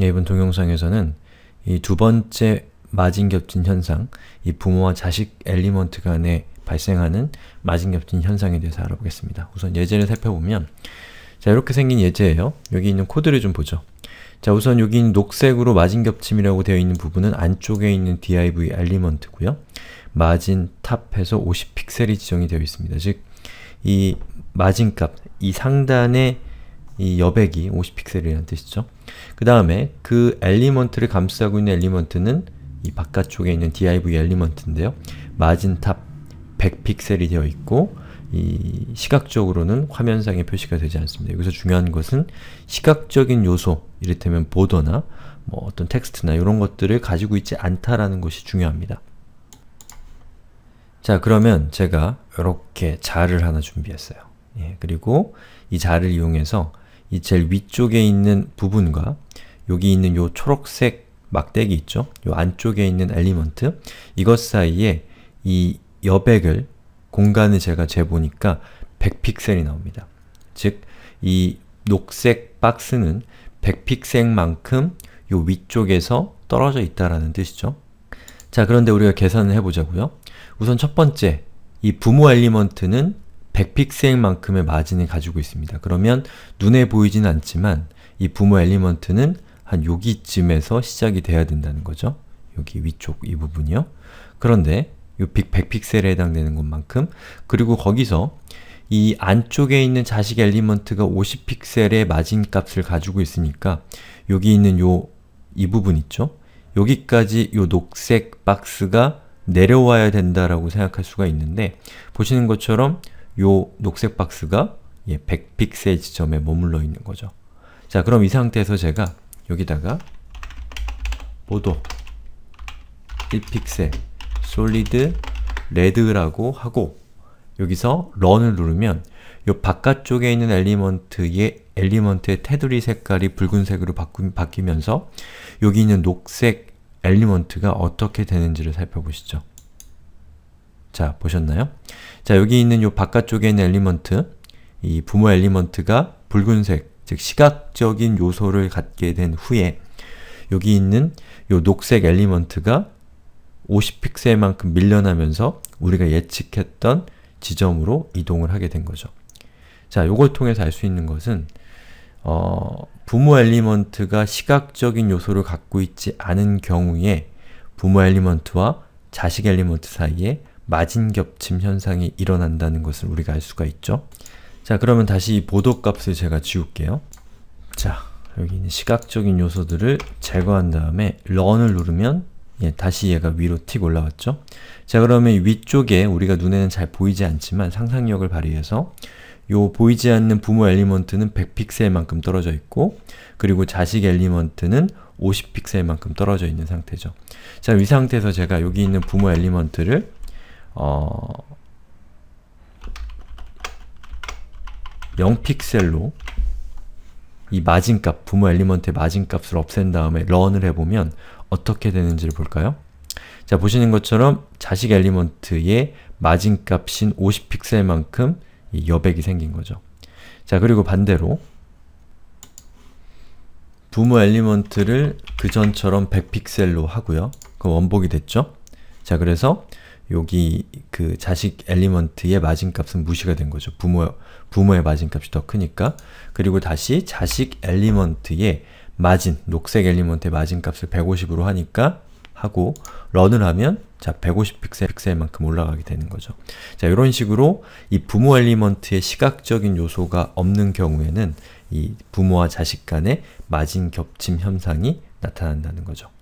예, 이번 동영상에서는 이 두 번째 마진겹친 현상, 이 부모와 자식 엘리먼트 간에 발생하는 마진겹친 현상에 대해서 알아보겠습니다. 우선 예제를 살펴보면 자, 이렇게 생긴 예제예요. 여기 있는 코드를 좀 보죠. 자, 우선 여기 있는 녹색으로 마진겹침이라고 되어 있는 부분은 안쪽에 있는 div 엘리먼트고요. 마진 탑에서 50픽셀이 지정이 되어 있습니다. 즉, 이 마진값, 이 상단의 이 여백이 50픽셀이라는 뜻이죠. 그 다음에 그 엘리먼트를 감싸고 있는 엘리먼트는 이 바깥쪽에 있는 div 엘리먼트인데요. 마진탑 100픽셀이 되어 있고 이 시각적으로는 화면상에 표시가 되지 않습니다. 여기서 중요한 것은 시각적인 요소, 이를테면 보더나 뭐 어떤 텍스트나 이런 것들을 가지고 있지 않다라는 것이 중요합니다. 자 그러면 제가 이렇게 자를 하나 준비했어요. 예, 그리고 이 자를 이용해서 이 제일 위쪽에 있는 부분과 여기 있는 요 초록색 막대기 있죠? 요 안쪽에 있는 엘리먼트 이것 사이에 이 여백을 공간을 제가 재보니까 100픽셀이 나옵니다. 즉, 이 녹색 박스는 100픽셀만큼 요 위쪽에서 떨어져 있다라는 뜻이죠. 자, 그런데 우리가 계산을 해보자고요. 우선 첫 번째, 이 부모 엘리먼트는 100픽셀만큼의 마진을 가지고 있습니다. 그러면 눈에 보이진 않지만 이 부모 엘리먼트는 한 여기쯤에서 시작이 돼야 된다는 거죠. 여기 위쪽 이 부분이요. 그런데 이 100픽셀에 해당되는 것만큼 그리고 거기서 이 안쪽에 있는 자식 엘리먼트가 50픽셀의 마진 값을 가지고 있으니까 여기 있는 요 이 부분 있죠? 여기까지 요 녹색 박스가 내려와야 된다라고 생각할 수가 있는데 보시는 것처럼 요 녹색 박스가 예, 100픽셀 지점에 머물러 있는 거죠. 자, 그럼 이 상태에서 제가 여기다가 보도 1픽셀 솔리드 레드라고 하고 여기서 런을 누르면 이 바깥쪽에 있는 엘리먼트의 엘리먼트의 테두리 색깔이 붉은색으로 바꾸, 바뀌면서 여기 있는 녹색 엘리먼트가 어떻게 되는지를 살펴보시죠. 자, 보셨나요? 자, 여기 있는 요 바깥쪽에 있는 엘리먼트 이 부모 엘리먼트가 붉은색, 즉 시각적인 요소를 갖게 된 후에 여기 있는 요 녹색 엘리먼트가 50픽셀만큼 밀려나면서 우리가 예측했던 지점으로 이동을 하게 된 거죠. 자, 요걸 통해서 알 수 있는 것은 어, 부모 엘리먼트가 시각적인 요소를 갖고 있지 않은 경우에 부모 엘리먼트와 자식 엘리먼트 사이에 마진 겹침 현상이 일어난다는 것을 우리가 알 수가 있죠. 자 그러면 다시 이 보도값을 제가 지울게요. 자 여기 있는 시각적인 요소들을 제거한 다음에 런을 누르면 예, 다시 얘가 위로 틱 올라왔죠. 자 그러면 위쪽에 우리가 눈에는 잘 보이지 않지만 상상력을 발휘해서 요 보이지 않는 부모 엘리먼트는 100픽셀만큼 떨어져 있고 그리고 자식 엘리먼트는 50픽셀만큼 떨어져 있는 상태죠. 자, 이 상태에서 제가 여기 있는 부모 엘리먼트를 어 0픽셀로 이 마진값, 부모 엘리먼트의 마진값을 없앤 다음에 런을 해보면 어떻게 되는지를 볼까요? 자, 보시는 것처럼 자식 엘리먼트의 마진값인 50픽셀만큼 여백이 생긴 거죠. 자, 그리고 반대로 부모 엘리먼트를 그전처럼 100픽셀로 하고요. 그 원복이 됐죠? 자, 그래서 여기 그 자식 엘리먼트의 마진값은 무시가 된 거죠. 부모, 부모의 마진값이 더 크니까. 그리고 다시 자식 엘리먼트의 마진, 녹색 엘리먼트의 마진값을 150으로 하니까 하고 런을 하면 자 150픽셀 픽셀만큼 올라가게 되는 거죠. 자 이런 식으로 이 부모 엘리먼트의 시각적인 요소가 없는 경우에는 이 부모와 자식 간의 마진 겹침 현상이 나타난다는 거죠.